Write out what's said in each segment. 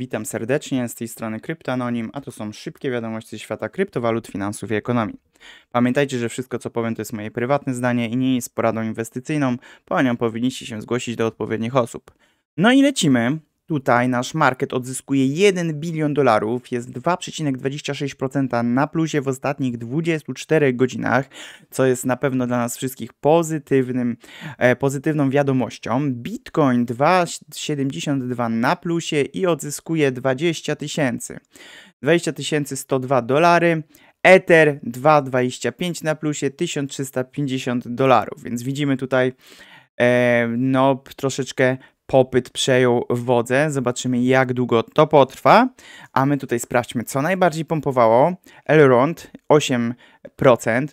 Witam serdecznie, z tej strony Kryptanonim, a to są szybkie wiadomości ze świata kryptowalut, finansów i ekonomii. Pamiętajcie, że wszystko co powiem to jest moje prywatne zdanie i nie jest poradą inwestycyjną, po nią powinniście się zgłosić do odpowiednich osób. No i lecimy Tutaj nasz market odzyskuje 1 bilion dolarów, jest 2,26% na plusie w ostatnich 24 godzinach, co jest na pewno dla nas wszystkich pozytywnym, e, pozytywną wiadomością. Bitcoin 2,72 na plusie i odzyskuje 20 tysięcy. 20 tysięcy 102 dolary. Ether 2,25 na plusie 1350 dolarów, więc widzimy tutaj e, no troszeczkę popyt przejął wodę. Zobaczymy, jak długo to potrwa. A my tutaj sprawdźmy, co najbardziej pompowało. Elrond 8%,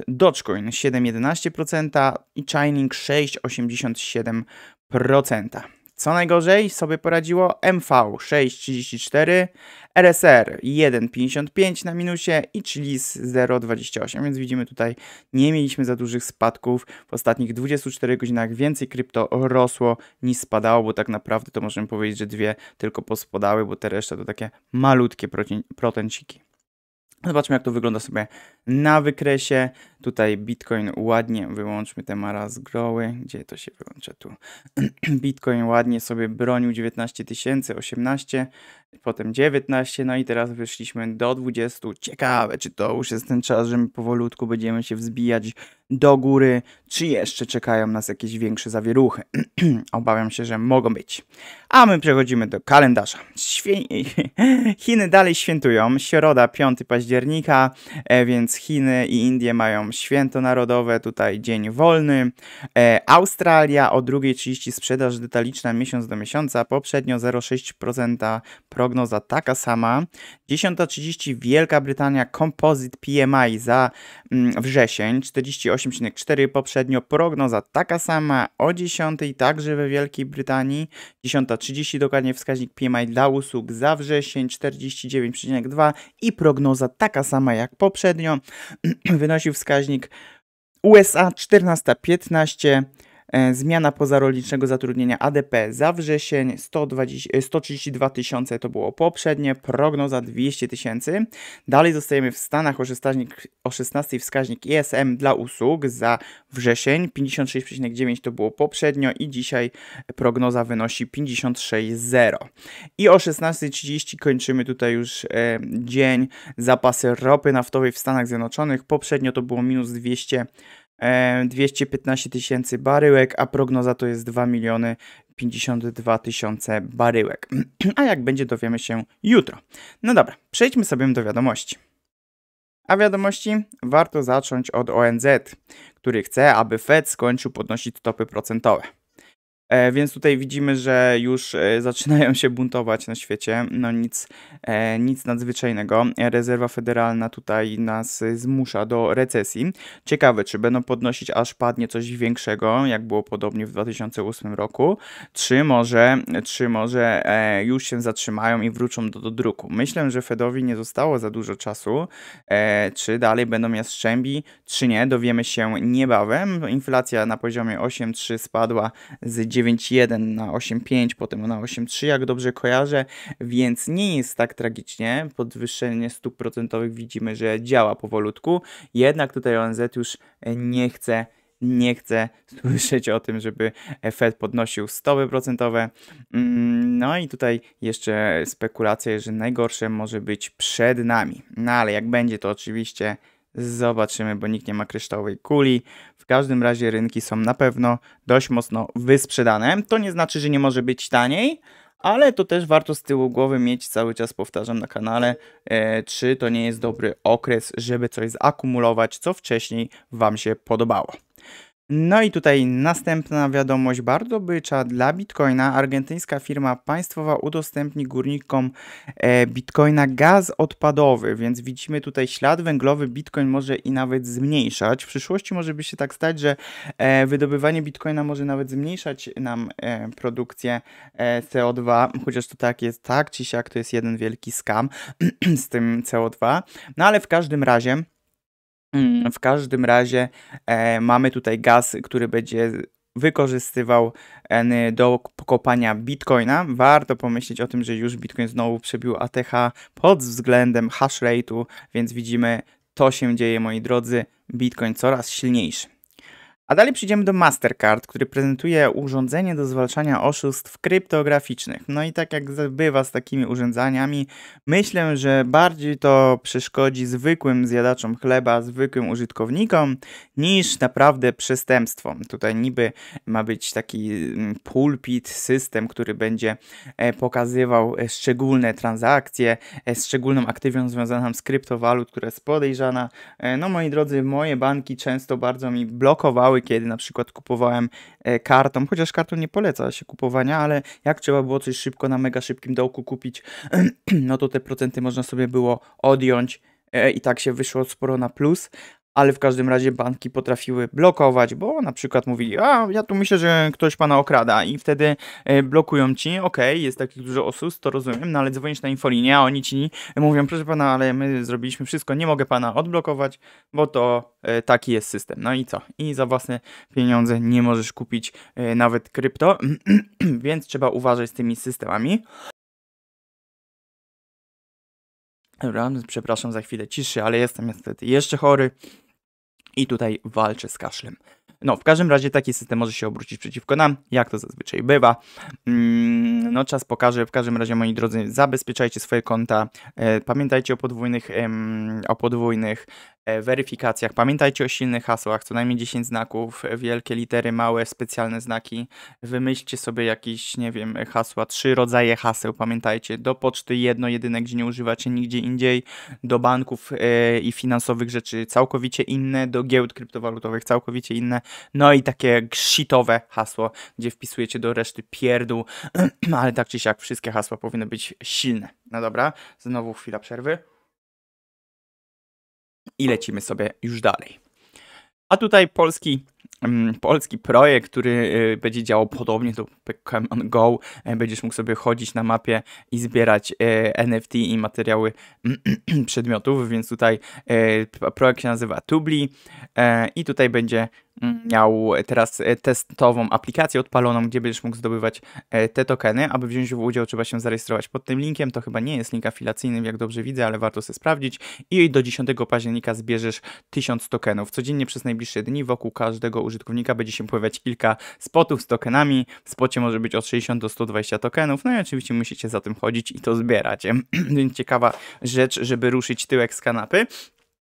Dogecoin 7,11% i Chining 6,87%. Co najgorzej sobie poradziło MV634, RSR 1,55 na minusie i Chilis 0,28, więc widzimy tutaj nie mieliśmy za dużych spadków w ostatnich 24 godzinach, więcej krypto rosło niż spadało, bo tak naprawdę to możemy powiedzieć, że dwie tylko pospadały, bo te reszta to takie malutkie protenciki. Zobaczmy, jak to wygląda sobie na wykresie. Tutaj Bitcoin ładnie, wyłączmy te maraz groły, gdzie to się wyłącza tu. Bitcoin ładnie sobie bronił 19 tysięcy, 18 potem 19, no i teraz wyszliśmy do 20. Ciekawe, czy to już jest ten czas, że my powolutku będziemy się wzbijać do góry, czy jeszcze czekają nas jakieś większe zawieruchy. Obawiam się, że mogą być. A my przechodzimy do kalendarza. Chiny dalej świętują. Środa 5 października, e, więc Chiny i Indie mają święto narodowe, tutaj dzień wolny. E, Australia o 2.30 sprzedaż detaliczna miesiąc do miesiąca, poprzednio 0,6% prognoza taka sama. 10.30 Wielka Brytania Composite PMI za mm, wrzesień 48,4 poprzednio prognoza taka sama o 10 także we Wielkiej Brytanii 10.30 dokładnie wskaźnik PMI dla usług za wrzesień 49,2 i prognoza taka sama jak poprzednio wynosił wskaźnik USA 14,15 E, zmiana pozarolniczego zatrudnienia ADP za wrzesień 120, 132 e, tysiące to było poprzednie, prognoza 200 tysięcy. Dalej zostajemy w Stanach o 16, o 16 wskaźnik ISM dla usług za wrzesień 56,9 to było poprzednio i dzisiaj prognoza wynosi 56,0. I o 16.30 kończymy tutaj już e, dzień zapasy ropy naftowej w Stanach Zjednoczonych. Poprzednio to było minus 200 215 tysięcy baryłek, a prognoza to jest 2 miliony 52 tysiące baryłek. A jak będzie, dowiemy się jutro. No dobra, przejdźmy sobie do wiadomości. A wiadomości warto zacząć od ONZ, który chce, aby Fed skończył podnosić stopy procentowe. E, więc tutaj widzimy, że już e, zaczynają się buntować na świecie. No nic, e, nic nadzwyczajnego. Rezerwa Federalna tutaj nas zmusza do recesji. Ciekawe, czy będą podnosić aż padnie coś większego, jak było podobnie w 2008 roku, czy może, czy może już się zatrzymają i wrócą do, do druku. Myślę, że Fedowi nie zostało za dużo czasu. Czy dalej będą jastrzębi, czy nie, dowiemy się niebawem. Inflacja na poziomie 8,3 spadła z 9 9.1 na 8.5, potem na 8.3, jak dobrze kojarzę, więc nie jest tak tragicznie. Podwyższenie stóp procentowych widzimy, że działa powolutku, jednak tutaj ONZ już nie chce nie chcę słyszeć o tym, żeby Fed podnosił stopy procentowe. Mm, no i tutaj jeszcze spekulacje, że najgorsze może być przed nami. No ale jak będzie, to oczywiście Zobaczymy, bo nikt nie ma kryształowej kuli. W każdym razie rynki są na pewno dość mocno wysprzedane. To nie znaczy, że nie może być taniej, ale to też warto z tyłu głowy mieć, cały czas powtarzam na kanale, e, czy to nie jest dobry okres, żeby coś zakumulować, co wcześniej Wam się podobało. No i tutaj następna wiadomość bardzo bycza dla Bitcoina. Argentyńska firma państwowa udostępni górnikom e, Bitcoina gaz odpadowy, więc widzimy tutaj ślad węglowy Bitcoin może i nawet zmniejszać. W przyszłości może by się tak stać, że e, wydobywanie Bitcoina może nawet zmniejszać nam e, produkcję CO2, chociaż to tak jest tak czy siak, to jest jeden wielki skam z tym CO2. No ale w każdym razie Mm, w każdym razie e, mamy tutaj gaz, który będzie wykorzystywał e, do k- kopania bitcoina. Warto pomyśleć o tym, że już bitcoin znowu przebił ATH pod względem hash rate'u, więc widzimy, to się dzieje, moi drodzy. Bitcoin coraz silniejszy. A dalej przejdziemy do Mastercard, który prezentuje urządzenie do zwalczania oszustw kryptograficznych. No i tak jak bywa z takimi urządzeniami, myślę, że bardziej to przeszkodzi zwykłym zjadaczom chleba, zwykłym użytkownikom, niż naprawdę przestępstwom. Tutaj niby ma być taki mm, pulpit, system, który będzie e, pokazywał e, szczególne transakcje, e, szczególną aktywną związaną z kryptowalut, która jest podejrzana. No moi drodzy, moje banki często bardzo mi blokowały kiedy na przykład kupowałem e, kartą, chociaż kartą nie poleca się kupowania, ale jak trzeba było coś szybko na mega szybkim dołku kupić, no to te procenty można sobie było odjąć e, i tak się wyszło sporo na plus, ale w każdym razie banki potrafiły blokować, bo na przykład mówili, a ja tu myślę, że ktoś pana okrada i wtedy e, blokują ci, ok, jest takich dużo osób, to rozumiem, no ale dzwonisz na infolinię, a oni ci mówią, proszę pana, ale my zrobiliśmy wszystko, nie mogę pana odblokować, bo to e, taki jest system. No i co? I za własne pieniądze nie możesz kupić e, nawet krypto, więc trzeba uważać z tymi systemami. Dobra, przepraszam za chwilę ciszy, ale jestem niestety jeszcze chory i tutaj walczy z kaszlem. No, w każdym razie taki system może się obrócić przeciwko nam, jak to zazwyczaj bywa. Mm, no, czas pokaże. W każdym razie, moi drodzy, zabezpieczajcie swoje konta. E, pamiętajcie o podwójnych, o podwójnych E, weryfikacjach. Pamiętajcie o silnych hasłach, co najmniej 10 znaków, wielkie litery, małe, specjalne znaki. Wymyślcie sobie jakieś, nie wiem, hasła, trzy rodzaje haseł, pamiętajcie. Do poczty jedno, jedyne, gdzie nie używacie nigdzie indziej, do banków e, i finansowych rzeczy całkowicie inne, do giełd kryptowalutowych całkowicie inne, no i takie shitowe hasło, gdzie wpisujecie do reszty pierdół, ale tak czy siak wszystkie hasła powinny być silne. No dobra, znowu chwila przerwy i lecimy sobie już dalej. A tutaj polski, mm, polski projekt, który y, będzie działał podobnie do Pokemon Go. Y, będziesz mógł sobie chodzić na mapie i zbierać y, NFT i materiały przedmiotów, więc tutaj projekt się nazywa Tubli i tutaj będzie miał teraz e, testową aplikację odpaloną, gdzie będziesz mógł zdobywać e, te tokeny. Aby wziąć w udział, trzeba się zarejestrować pod tym linkiem. To chyba nie jest link afiliacyjny, jak dobrze widzę, ale warto sobie sprawdzić. I do 10 października zbierzesz 1000 tokenów. Codziennie przez najbliższe dni wokół każdego użytkownika będzie się pływać kilka spotów z tokenami. W spocie może być od 60 do 120 tokenów. No i oczywiście musicie za tym chodzić i to zbierać. Więc ciekawa rzecz, żeby ruszyć tyłek z kanapy.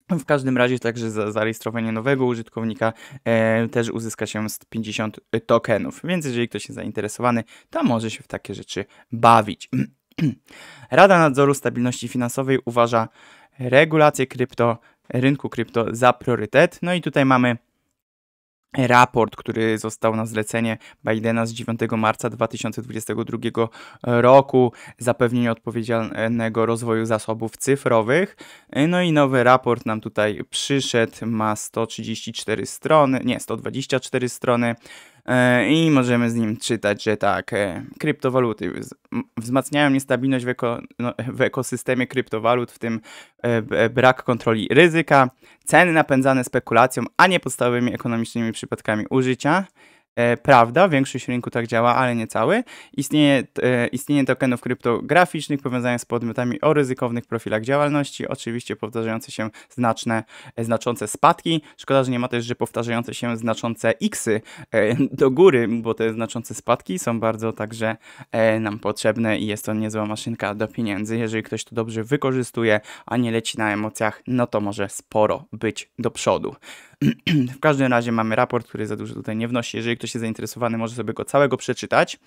W każdym razie także za zarejestrowanie nowego użytkownika e, też uzyska się 150 e, tokenów, więc jeżeli ktoś jest zainteresowany, to może się w takie rzeczy bawić. Rada Nadzoru Stabilności Finansowej uważa regulację krypto, rynku krypto za priorytet. No i tutaj mamy raport, który został na zlecenie Bidena z 9 marca 2022 roku, zapewnienie odpowiedzialnego rozwoju zasobów cyfrowych. No i nowy raport nam tutaj przyszedł, ma 134 strony, nie, 124 strony. E, i możemy z nim czytać, że tak, e, kryptowaluty wzmacniają niestabilność w, eko, no, w ekosystemie kryptowalut, w tym e, brak kontroli ryzyka, ceny napędzane spekulacją, a nie podstawowymi ekonomicznymi przypadkami użycia. E, prawda, większość rynku tak działa, ale nie cały. Istnieje, e, istnienie tokenów kryptograficznych powiązanych z podmiotami o ryzykownych profilach działalności, oczywiście powtarzające się znaczne, e, znaczące spadki. Szkoda, że nie ma też, że powtarzające się znaczące xy do góry, bo te znaczące spadki są bardzo także nam potrzebne i jest to niezła maszynka do pieniędzy. Jeżeli ktoś to dobrze wykorzystuje, a nie leci na emocjach, no to może sporo być do przodu. w każdym razie mamy raport, który za dużo tutaj nie wnosi. Jeżeli ktoś jest zainteresowany, może sobie go całego przeczytać,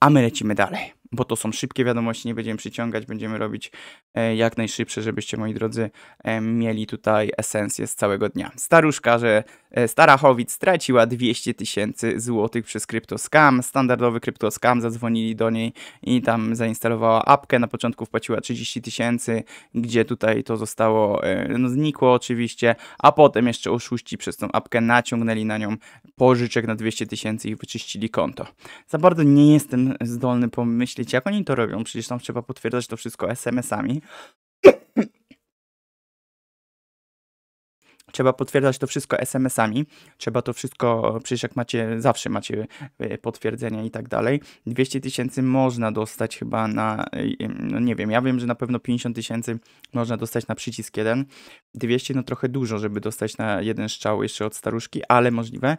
a my lecimy dalej bo to są szybkie wiadomości, nie będziemy przyciągać, będziemy robić e, jak najszybsze, żebyście moi drodzy e, mieli tutaj esencję z całego dnia. Staruszka, że e, Starachowicz straciła 200 tysięcy złotych przez kryptoskam, standardowy kryptoskam, zadzwonili do niej i tam zainstalowała apkę, na początku wpłaciła 30 tysięcy, gdzie tutaj to zostało, no znikło oczywiście, a potem jeszcze oszuści przez tą apkę naciągnęli na nią pożyczek na 200 tysięcy i wyczyścili konto. Za bardzo nie jestem zdolny pomyśleć, myślicie, jak oni to robią? Przecież tam trzeba potwierdzać to wszystko SMS-ami. Trzeba potwierdzać to wszystko SMS-ami. Trzeba to wszystko, przecież jak macie, zawsze macie e, potwierdzenia i tak dalej. 200 tysięcy można dostać chyba na, e, no nie wiem, ja wiem, że na pewno 50 tysięcy można dostać na przycisk jeden. 200 no trochę dużo, żeby dostać na jeden strzał jeszcze od staruszki, ale możliwe.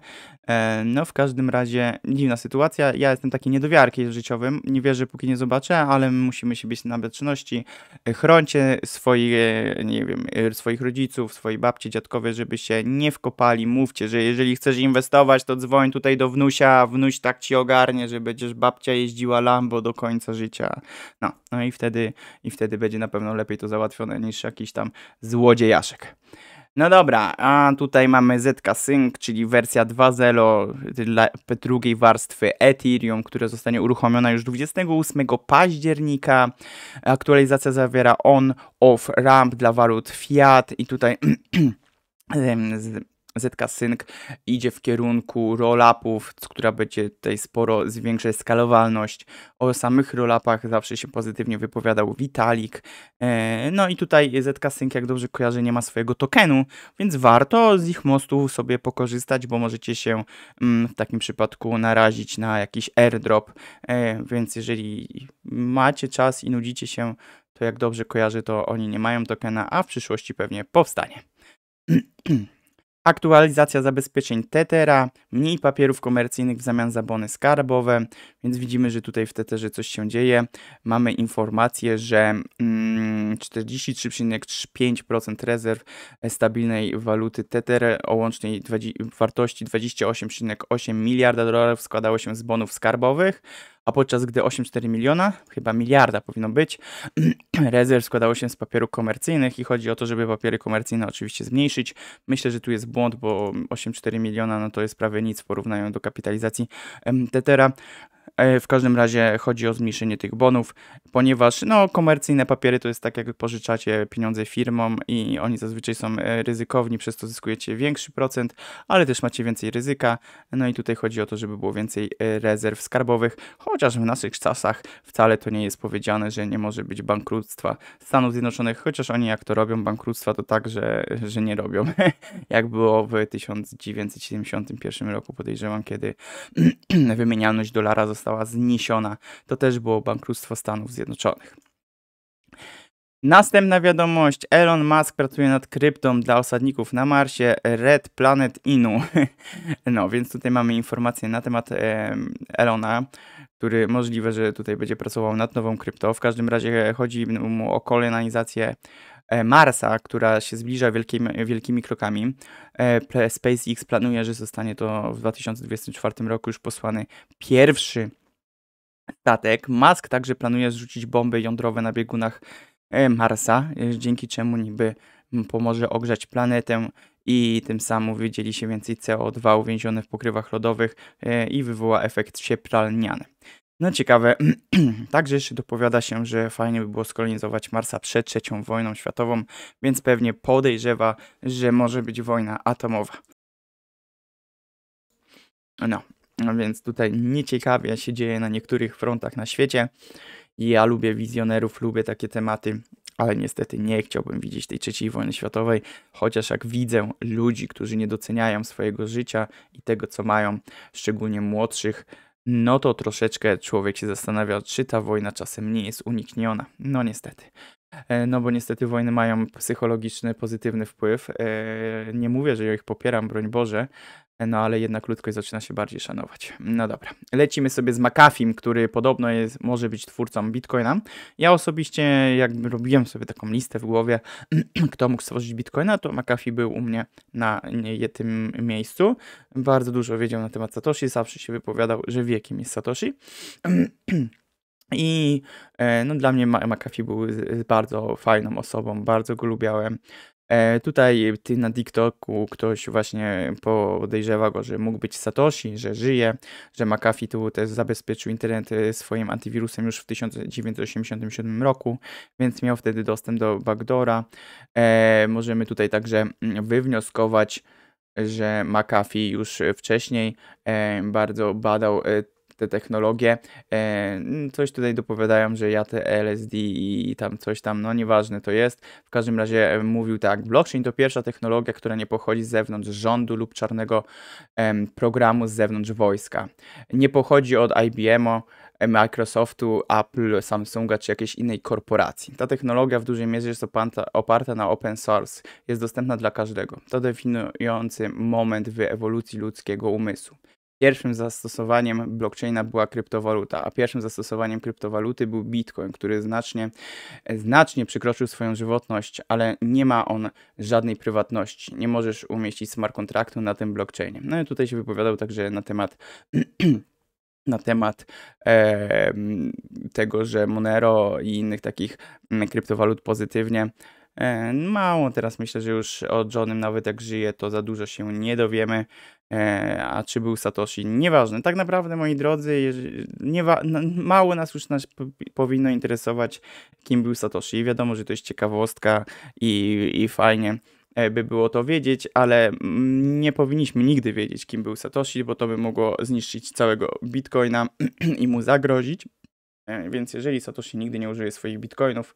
E, no w każdym razie dziwna sytuacja. Ja jestem taki niedowiarkiem życiowym. Nie wierzę, póki nie zobaczę, ale musimy się być na baczności. Chroncie swoje, nie wiem, swoich rodziców, swojej babci, dziadków finansowe, żeby się nie wkopali. Mówcie, że jeżeli chcesz inwestować, to dzwoń tutaj do wnusia, wnuś tak ci ogarnie, że będziesz babcia jeździła Lambo do końca życia. No, no i wtedy, i wtedy będzie na pewno lepiej to załatwione niż jakiś tam złodziejaszek. No dobra, a tutaj mamy ZK Sync, czyli wersja 2.0 dla drugiej warstwy Ethereum, która zostanie uruchomiona już 28 października. Aktualizacja zawiera on-off ramp dla walut fiat i tutaj Zetka Sync idzie w kierunku roll-upów, która będzie tutaj sporo zwiększać skalowalność. O samych roll-upach zawsze się pozytywnie wypowiadał Vitalik. E, no i tutaj Zetka Sync, jak dobrze kojarzę, nie ma swojego tokenu, więc warto z ich mostu sobie pokorzystać, bo możecie się mm, w takim przypadku narazić na jakiś airdrop. E, więc jeżeli macie czas i nudzicie się, to jak dobrze kojarzę, to oni nie mają tokena, a w przyszłości pewnie powstanie. Aktualizacja zabezpieczeń Tethera, mniej papierów komercyjnych w zamian za bony skarbowe, więc widzimy, że tutaj w Tetherze coś się dzieje. Mamy informację, że 43,5% mm, rezerw stabilnej waluty Tether o łącznej wartości 28,8 miliarda dolarów składało się z bonów skarbowych, a podczas gdy 8,4 miliona, chyba miliarda powinno być, rezerw składało się z papierów komercyjnych i chodzi o to, żeby papiery komercyjne oczywiście zmniejszyć. Myślę, że tu jest błąd, bo 8,4 miliona no to jest prawie nic w porównaniu do kapitalizacji Tetera. E, w każdym razie chodzi o zmniejszenie tych bonów, ponieważ no, komercyjne papiery to jest tak, jak pożyczacie pieniądze firmom i oni zazwyczaj są e, ryzykowni, przez to zyskujecie większy procent, ale też macie więcej ryzyka. No i tutaj chodzi o to, żeby było więcej e, rezerw skarbowych, chociaż w naszych czasach wcale to nie jest powiedziane, że nie może być bankructwa Stanów Zjednoczonych, chociaż oni jak to robią, bankructwa to tak, że, że nie robią. jak było w 1971 roku, podejrzewam, kiedy wymienialność dolara została została zniesiona. To też było bankructwo Stanów Zjednoczonych. Następna wiadomość. Elon Musk pracuje nad kryptą dla osadników na Marsie Red Planet Inu. No, więc tutaj mamy informacje na temat e, Elona, który możliwe, że tutaj będzie pracował nad nową kryptą. W każdym razie chodzi mu o kolonizację e, Marsa, która się zbliża wielkimi, wielkimi krokami. E, SpaceX planuje, że zostanie to w 2024 roku już posłany pierwszy statek. Musk także planuje zrzucić bomby jądrowe na biegunach e, Marsa, e, dzięki czemu niby mm, pomoże ogrzać planetę i tym samym wydzieli się więcej CO2 uwięzione w pokrywach lodowych e, i wywoła efekt cieplarniany. No ciekawe, także jeszcze dopowiada się, że fajnie by było skolonizować Marsa przed trzecią wojną światową, więc pewnie podejrzewa, że może być wojna atomowa. No, no więc tutaj nieciekawie się dzieje na niektórych frontach na świecie. Ja lubię wizjonerów, lubię takie tematy, ale niestety nie chciałbym widzieć tej trzeciej wojny światowej, chociaż jak widzę ludzi, którzy nie doceniają swojego życia i tego, co mają, szczególnie młodszych, no to troszeczkę człowiek się zastanawia, czy ta wojna czasem nie jest unikniona. No niestety. E, no bo niestety wojny mają psychologiczny, pozytywny wpływ. E, nie mówię, że ja ich popieram, broń Boże, e, no ale jednak ludzkość zaczyna się bardziej szanować. No dobra, lecimy sobie z McAfee'm, który podobno jest, może być twórcą Bitcoina. Ja osobiście, jak robiłem sobie taką listę w głowie, kto mógł stworzyć Bitcoina, to McAfee był u mnie na tym miejscu. Bardzo dużo wiedział na temat Satoshi, zawsze się wypowiadał, że wie, kim jest Satoshi. I e, no, dla mnie McAfee był bardzo fajną osobą, bardzo go lubiałem. E, tutaj ty na TikToku ktoś właśnie podejrzewa go, że mógł być Satoshi, że żyje, że McAfee tu też zabezpieczył internet e, swoim antywirusem już w 1987 roku, więc miał wtedy dostęp do backdoora. Możemy tutaj także mm, wywnioskować, że McAfee już wcześniej bardzo badał te technologie. E, coś tutaj dopowiadają, że ja te LSD i tam coś tam, no nieważne to jest. W każdym razie e, mówił tak, blockchain to pierwsza technologia, która nie pochodzi z zewnątrz rządu lub czarnego programu z zewnątrz wojska. Nie pochodzi od IBM-u, e, Microsoftu, Apple, Samsunga czy jakiejś innej korporacji. Ta technologia w dużej mierze jest oparta, oparta na open source, jest dostępna dla każdego. To definiujący moment w ewolucji ludzkiego umysłu. Pierwszym zastosowaniem blockchaina była kryptowaluta, a pierwszym zastosowaniem kryptowaluty był Bitcoin, który znacznie, znacznie przekroczył swoją żywotność, ale nie ma on żadnej prywatności. Nie możesz umieścić smart kontraktu na tym blockchainie. No i tutaj się wypowiadał także na temat na temat e, tego, że Monero i innych takich mm, kryptowalut pozytywnie E, mało teraz myślę, że już o Johnem nawet jak żyje, to za dużo się nie dowiemy. E, a czy był Satoshi? Nieważne. Tak naprawdę, moi drodzy, nie mało nas już nas powinno interesować, kim był Satoshi. Wiadomo, że to jest ciekawostka i, i fajnie e, by było to wiedzieć, ale mm, nie powinniśmy nigdy wiedzieć, kim był Satoshi, bo to by mogło zniszczyć całego bitcoina i mu zagrozić. Więc jeżeli Satoshi nigdy nie użyje swoich bitcoinów,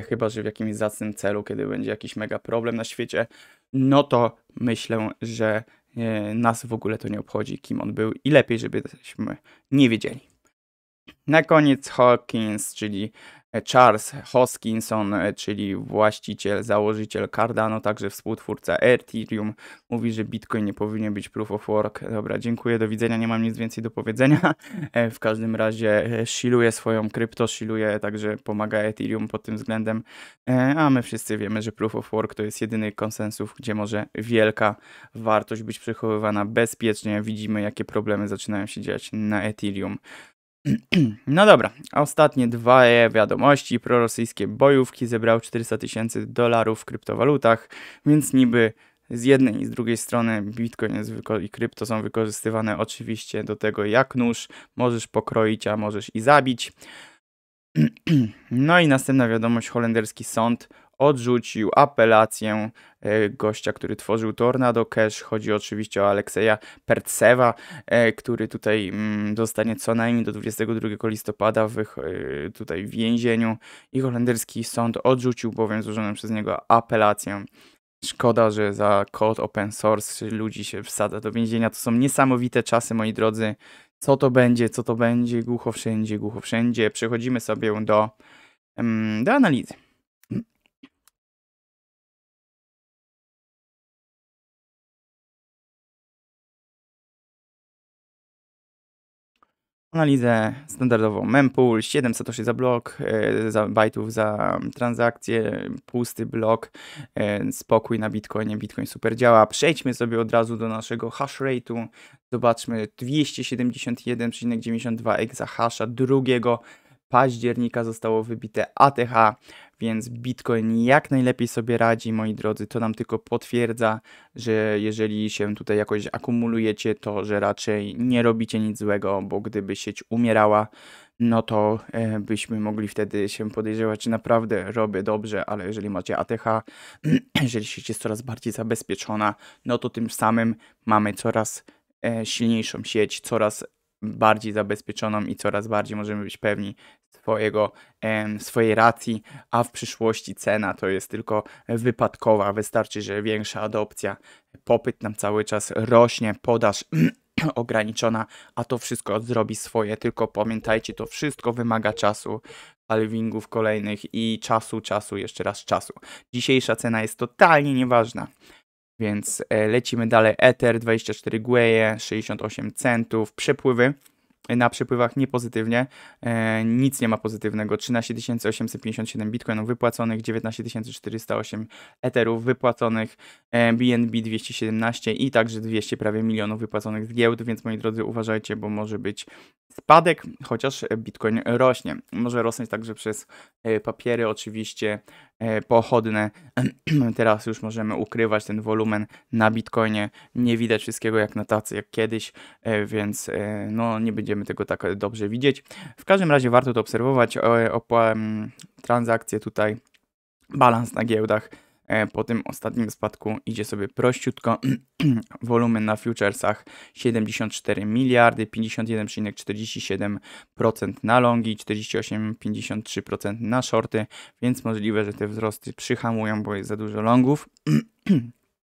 chyba że w jakimś zacnym celu, kiedy będzie jakiś mega problem na świecie, no to myślę, że e, nas w ogóle to nie obchodzi, kim on był i lepiej, żebyśmy nie wiedzieli. Na koniec Hawkins, czyli E, Charles Hoskinson, e, czyli właściciel, założyciel Cardano, także współtwórca Ethereum, mówi, że Bitcoin nie powinien być proof of work. Dobra, dziękuję, do widzenia, nie mam nic więcej do powiedzenia. E, w każdym razie shiluje swoją krypto, shiluje, także pomaga Ethereum pod tym względem, a my wszyscy wiemy, że proof of work to jest jedyny konsensus, gdzie może wielka wartość być przechowywana bezpiecznie. Widzimy, jakie problemy zaczynają się dziać na Ethereum. No dobra, ostatnie dwa wiadomości. Prorosyjskie bojówki zebrał 400 tysięcy dolarów w kryptowalutach, więc niby z jednej i z drugiej strony bitcoin jest i krypto są wykorzystywane oczywiście do tego jak nóż. Możesz pokroić, a możesz i zabić. No i następna wiadomość, holenderski sąd odrzucił apelację e, gościa, który tworzył Tornado Cash. Chodzi oczywiście o Alekseja Percewa, e, który tutaj zostanie mm, co najmniej do 22 listopada w, e, tutaj w więzieniu i holenderski sąd odrzucił bowiem złożoną przez niego apelację. Szkoda, że za kod open source ludzi się wsadza do więzienia. To są niesamowite czasy, moi drodzy. Co to będzie, co to będzie, głucho wszędzie, głucho wszędzie. Przechodzimy sobie do, mm, do analizy. analizę standardową mempool, 7 satoshi za blok, e, za bajtów za transakcję, pusty blok, e, spokój na Bitcoinie, Bitcoin super działa. Przejdźmy sobie od razu do naszego hash rate'u, zobaczmy 271,92 exahasha drugiego października zostało wybite ATH więc Bitcoin jak najlepiej sobie radzi, moi drodzy. To nam tylko potwierdza, że jeżeli się tutaj jakoś akumulujecie, to że raczej nie robicie nic złego, bo gdyby sieć umierała, no to e, byśmy mogli wtedy się podejrzewać, czy naprawdę robię dobrze, ale jeżeli macie ATH, jeżeli sieć jest coraz bardziej zabezpieczona, no to tym samym mamy coraz e, silniejszą sieć, coraz bardziej zabezpieczoną i coraz bardziej możemy być pewni swojego, swojej racji, a w przyszłości cena to jest tylko wypadkowa. Wystarczy, że większa adopcja, popyt nam cały czas rośnie, podaż ograniczona, a to wszystko zrobi swoje. Tylko pamiętajcie, to wszystko wymaga czasu, halvingów kolejnych i czasu, czasu, jeszcze raz czasu. Dzisiejsza cena jest totalnie nieważna. Więc e, lecimy dalej. Ether 24 Gueje, 68 centów. Przepływy e, na przepływach niepozytywnie. E, nic nie ma pozytywnego. 13 857 bitcoinów wypłaconych, 19 408 Etherów wypłaconych, BNB 217 i także 200 prawie milionów wypłaconych z giełd, więc moi drodzy uważajcie, bo może być spadek, chociaż bitcoin rośnie. Może rosnąć także przez papiery oczywiście, E, pochodne. Teraz już możemy ukrywać ten wolumen na Bitcoinie. Nie widać wszystkiego jak na tacy jak kiedyś, e, więc e, no, nie będziemy tego tak dobrze widzieć. W każdym razie warto to obserwować. Opła mm, transakcje tutaj balans na giełdach E, po tym ostatnim spadku idzie sobie prościutko. Wolumen na futuresach 74 miliardy, 51,47% na longi, 48,53% na shorty, więc możliwe, że te wzrosty przyhamują, bo jest za dużo longów.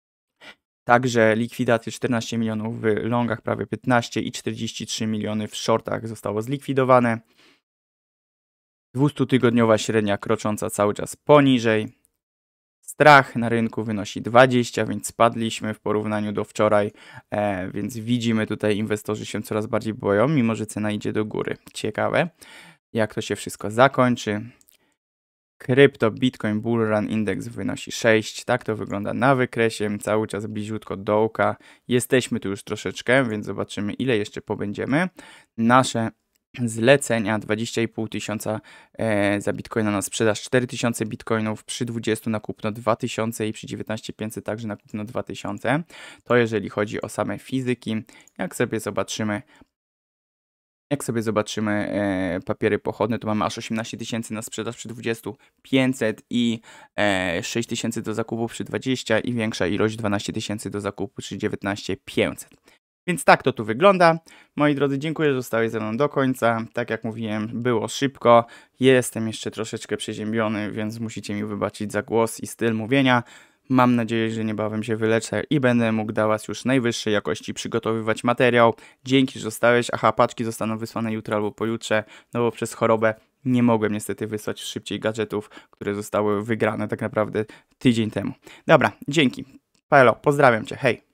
Także likwidacje 14 milionów w longach, prawie 15 i 43 miliony w shortach zostało zlikwidowane. 200-tygodniowa średnia krocząca cały czas poniżej. Strach na rynku wynosi 20, więc spadliśmy w porównaniu do wczoraj, e, więc widzimy tutaj inwestorzy się coraz bardziej boją, mimo że cena idzie do góry. Ciekawe, jak to się wszystko zakończy. Krypto Bitcoin Bullrun Index wynosi 6. Tak to wygląda na wykresie, cały czas bliziutko dołka. Jesteśmy tu już troszeczkę, więc zobaczymy ile jeszcze pobędziemy. Nasze zlecenia 20,5 tysiąca e, za bitcoina na sprzedaż 4000 bitcoinów, przy 20 na kupno 2000 i przy 19500 także na kupno 2000. To jeżeli chodzi o same fizyki, jak sobie zobaczymy jak sobie zobaczymy e, papiery pochodne, to mamy aż 18 tysięcy na sprzedaż przy 2500 i e, 6 tysięcy do zakupu przy 20 i większa ilość 12 tysięcy do zakupu przy 19, 500. Więc tak to tu wygląda. Moi drodzy, dziękuję, że zostałeś ze mną do końca. Tak jak mówiłem, było szybko. Jestem jeszcze troszeczkę przeziębiony, więc musicie mi wybaczyć za głos i styl mówienia. Mam nadzieję, że niebawem się wyleczę i będę mógł dla Was już najwyższej jakości przygotowywać materiał. Dzięki, że zostałeś. Aha, paczki zostaną wysłane jutro albo pojutrze, no bo przez chorobę nie mogłem niestety wysłać szybciej gadżetów, które zostały wygrane tak naprawdę tydzień temu. Dobra, dzięki. Paelo, pozdrawiam Cię, hej!